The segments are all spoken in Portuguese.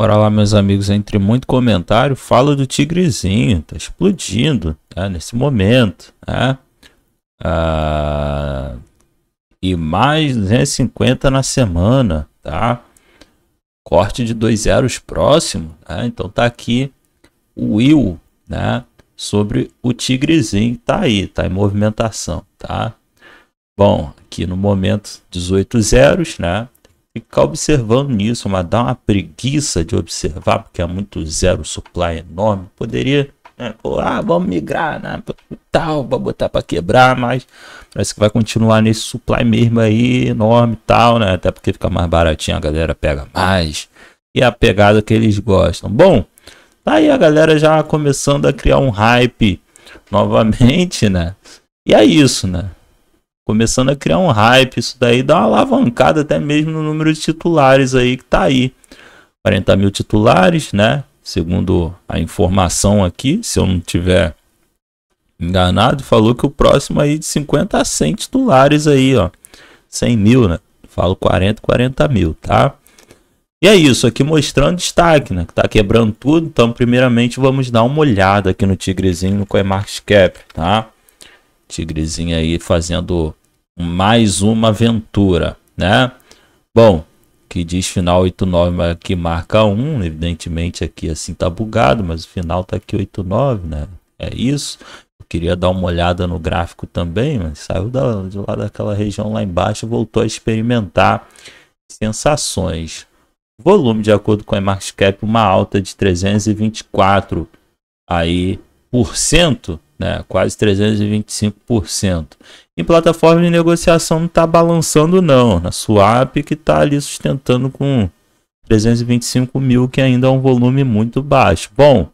Bora lá, meus amigos, entre muito comentário, fala do Tigrezinho, tá explodindo tá? nesse momento. Tá? Ah, e mais 250 na semana, tá? Corte de dois zeros próximo, né? Então tá aqui o Will, né? Sobre o Tigrezinho, tá aí, tá em movimentação, tá? Bom, aqui no momento 18 zeros, né? ficar observando isso, mas dá uma preguiça de observar, porque é muito zero supply enorme. Poderia, né, ah, vamos migrar, né, tal, vamos botar para quebrar, mas parece que vai continuar nesse supply mesmo aí, enorme e tal, né, até porque fica mais baratinho, a galera pega mais, e a pegada que eles gostam. Bom, tá aí a galera já começando a criar um hype novamente, né, e é isso, né? começando a criar um hype. Isso daí dá uma alavancada até mesmo no número de titulares aí que tá aí. 40 mil titulares, né? Segundo a informação aqui, se eu não tiver enganado, falou que o próximo aí de 50 a 100 titulares aí, ó. 100 mil, né? Falo 40, 40 mil, tá? E é isso, aqui mostrando destaque, né? Que tá quebrando tudo. Então, primeiramente, vamos dar uma olhada aqui no Tigrezinho no CoinMarketCap, tá? Tigrezinho aí fazendo mais uma aventura, né? Bom, que diz final 89 aqui marca 1, evidentemente aqui é assim tá bugado, mas o final tá aqui 89, né? É isso. Eu queria dar uma olhada no gráfico também, mas saiu da, de lá daquela região lá embaixo, voltou a experimentar sensações. Volume de acordo com a Market Cap uma alta de 324 aí por cento, né? Quase 325% em plataforma de negociação não está balançando não. Na Swap que está ali sustentando com 325 mil, que ainda é um volume muito baixo. Bom,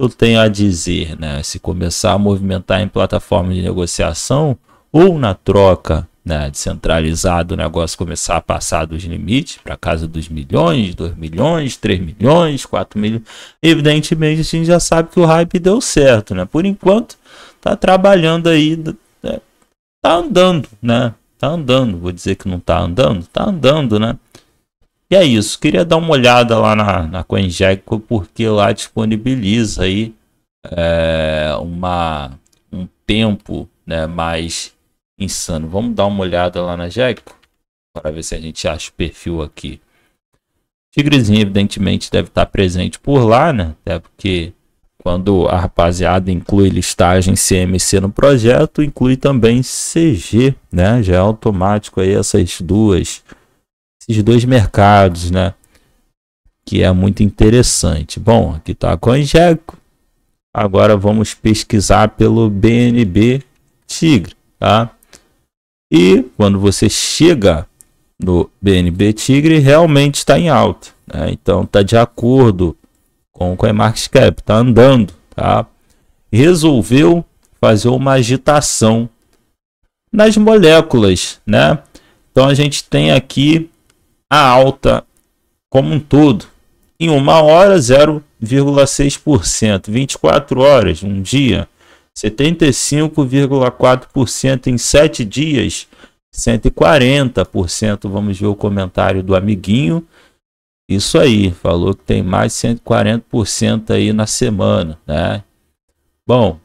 eu tenho a dizer, né? Se começar a movimentar em plataforma de negociação ou na troca né, descentralizado, o negócio começar a passar dos limites para casa dos milhões, 2 milhões, 3 milhões, 4 milhões. Evidentemente, a gente já sabe que o hype deu certo, né? Por enquanto, está trabalhando aí tá andando, né? Tá andando, vou dizer que não tá andando, tá andando, né? E é isso, queria dar uma olhada lá na, na CoinGecko, porque lá disponibiliza aí é, uma, um tempo né, mais insano. Vamos dar uma olhada lá na Gecko, para ver se a gente acha o perfil aqui. Tigrezinho, evidentemente, deve estar presente por lá, né? Até porque quando a rapaziada inclui listagem CMC no projeto, inclui também CG, né? Já é automático aí essas duas, esses dois mercados, né? Que é muito interessante. Bom, aqui está a COINGECO. Agora vamos pesquisar pelo BNB Tigre, tá? E quando você chega no BNB Tigre, realmente está em alta. Né? Então está de acordo com o CoinMarketCap, está andando, tá? Resolveu fazer uma agitação nas moléculas, né? Então a gente tem aqui a alta como um todo. Em uma hora, 0,6%. 24 horas, um dia, 75,4%. Em 7 dias, 140%. Vamos ver o comentário do amiguinho. Isso aí, falou que tem mais 140% aí na semana, né? Bom,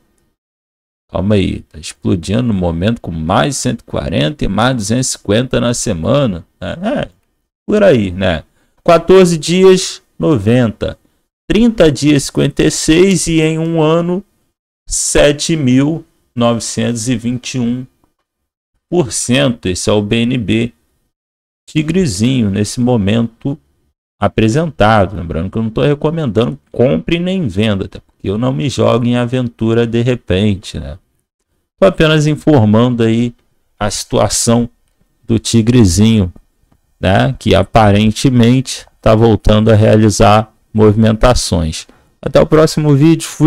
calma aí, tá explodindo no momento com mais 140 e mais 250 na semana, né? É, por aí, né? 14 dias, 90. 30 dias, 56 e em um ano, 7.921%. Esse é o BNB. Tigrezinho, nesse momento, apresentado. Lembrando que eu não estou recomendando compre nem venda, até porque eu não me jogo em aventura de repente. Né? apenas informando aí a situação do Tigrezinho, né? que aparentemente está voltando a realizar movimentações. Até o próximo vídeo. Fui.